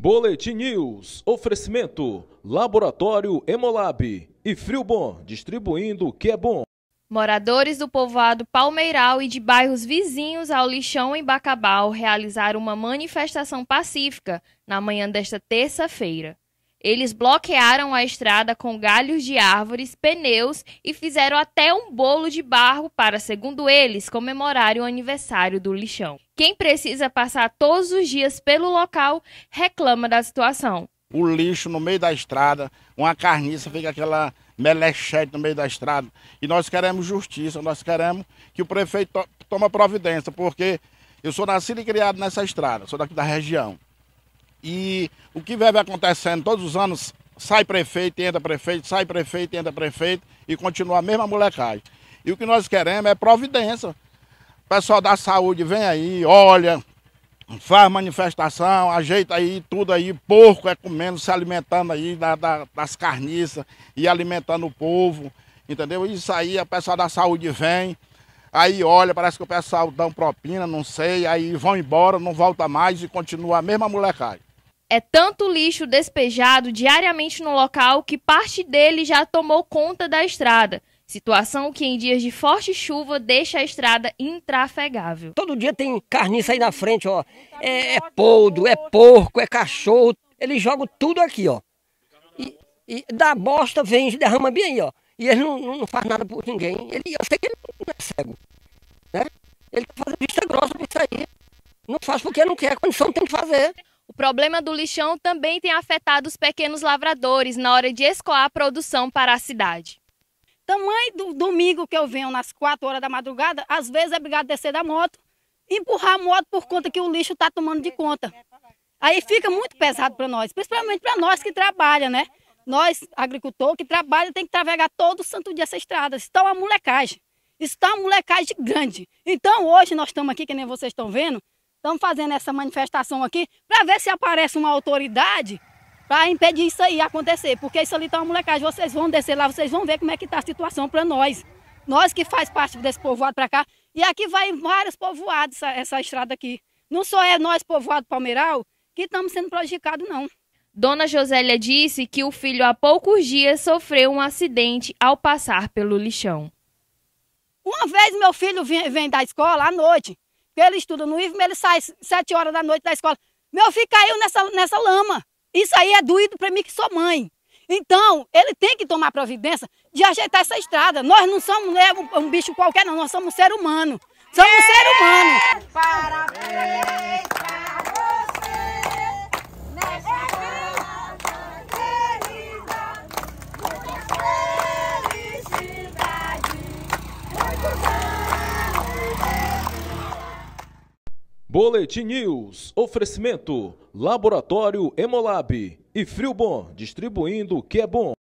Boletim News, oferecimento, Laboratório Hemolab e Friobon, distribuindo o que é bom. Moradores do povoado Palmeiral e de bairros vizinhos ao Lixão em Bacabal realizaram uma manifestação pacífica na manhã desta terça-feira. Eles bloquearam a estrada com galhos de árvores, pneus e fizeram até um bolo de barro para, segundo eles, comemorar o aniversário do lixão. Quem precisa passar todos os dias pelo local reclama da situação. O lixo no meio da estrada, uma carniça, fica aquela melechete no meio da estrada. E nós queremos justiça, nós queremos que o prefeito tome providência, porque eu sou nascido e criado nessa estrada, sou daqui da região. E o que vai acontecendo todos os anos, sai prefeito, entra prefeito, sai prefeito, entra prefeito, e continua a mesma molecagem. E o que nós queremos é providência. O pessoal da saúde vem aí, olha, faz manifestação, ajeita aí tudo aí, porco é comendo, se alimentando aí da, da, das carniças e alimentando o povo, entendeu? Isso aí, a pessoal da saúde vem, aí olha, parece que o pessoal dá um propina, não sei, aí vão embora, não volta mais e continua a mesma molecagem. É tanto lixo despejado diariamente no local que parte dele já tomou conta da estrada. Situação que em dias de forte chuva deixa a estrada intrafegável. Todo dia tem carniça aí na frente, ó. É, é poldo, é porco, é cachorro. Eles jogam tudo aqui, ó. E, e da bosta vem derrama bem aí, ó. E ele não, não, não faz nada por ninguém. Ele, eu sei que ele não é cego. Né? Ele tá fazendo vista grossa pra isso aí. Não faz porque não quer, a condição tem que fazer problema do lixão também tem afetado os pequenos lavradores na hora de escoar a produção para a cidade. Tamanho do domingo que eu venho nas 4 horas da madrugada, às vezes é obrigado a descer da moto, empurrar a moto por conta que o lixo está tomando de conta. Aí fica muito pesado para nós, principalmente para nós que trabalha, né? Nós, agricultor que trabalha, tem que travegar todo santo dia essa estrada. Está uma molecagem. Está uma molecagem grande. Então hoje nós estamos aqui, que nem vocês estão vendo, Estamos fazendo essa manifestação aqui para ver se aparece uma autoridade para impedir isso aí acontecer. Porque isso ali tá uma molecagem. Vocês vão descer lá, vocês vão ver como é que tá a situação para nós. Nós que faz parte desse povoado para cá. E aqui vai vários povoados essa, essa estrada aqui. Não só é nós, povoado Palmeiral, que estamos sendo prejudicados, não. Dona Josélia disse que o filho há poucos dias sofreu um acidente ao passar pelo lixão. Uma vez meu filho vem, vem da escola à noite que ele estuda no IFM, ele sai sete horas da noite da escola. Meu filho caiu nessa, nessa lama. Isso aí é doído para mim que sou mãe. Então, ele tem que tomar providência de ajeitar essa estrada. Nós não somos né, um, um bicho qualquer, não. Nós somos um ser humano. Somos um ser humano. É, parabéns! Boletim News. Oferecimento: Laboratório Hemolab e Friobon, distribuindo o que é bom.